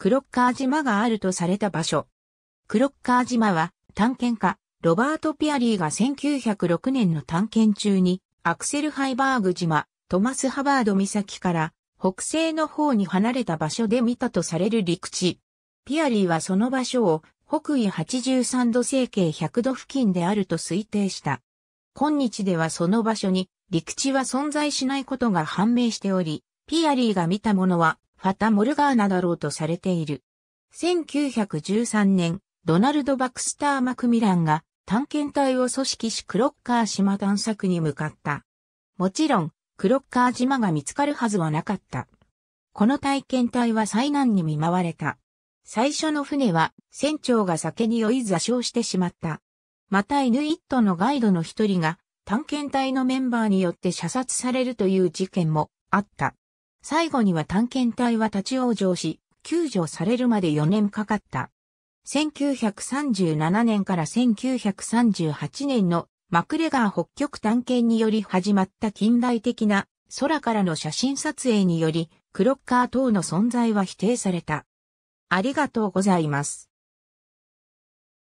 クロッカー島があるとされた場所。クロッカー島は探検家ロバート・ピアリーが1906年の探検中にアクセル・ハイバーグ島、トマス・ハバード岬から北西の方に離れた場所で見たとされる陸地。ピアリーはその場所を北緯83度整形100度付近であると推定した。今日ではその場所に陸地は存在しないことが判明しており、ピアリーが見たものはファタ・モルガーナだろうとされている。1913年、ドナルド・バクスター・マクミランが探検隊を組織しクロッカー島探索に向かった。もちろん、クロッカー島が見つかるはずはなかった。この体験隊は災難に見舞われた。最初の船は船長が酒に酔い座礁してしまった。またイヌイットのガイドの一人が探検隊のメンバーによって射殺されるという事件もあった。最後には探検隊は立ち往生し、救助されるまで4年かかった。1937年から1938年のマクレガー北極探検により始まった近代的な空からの写真撮影によりクロッカー等の存在は否定された。ありがとうございます。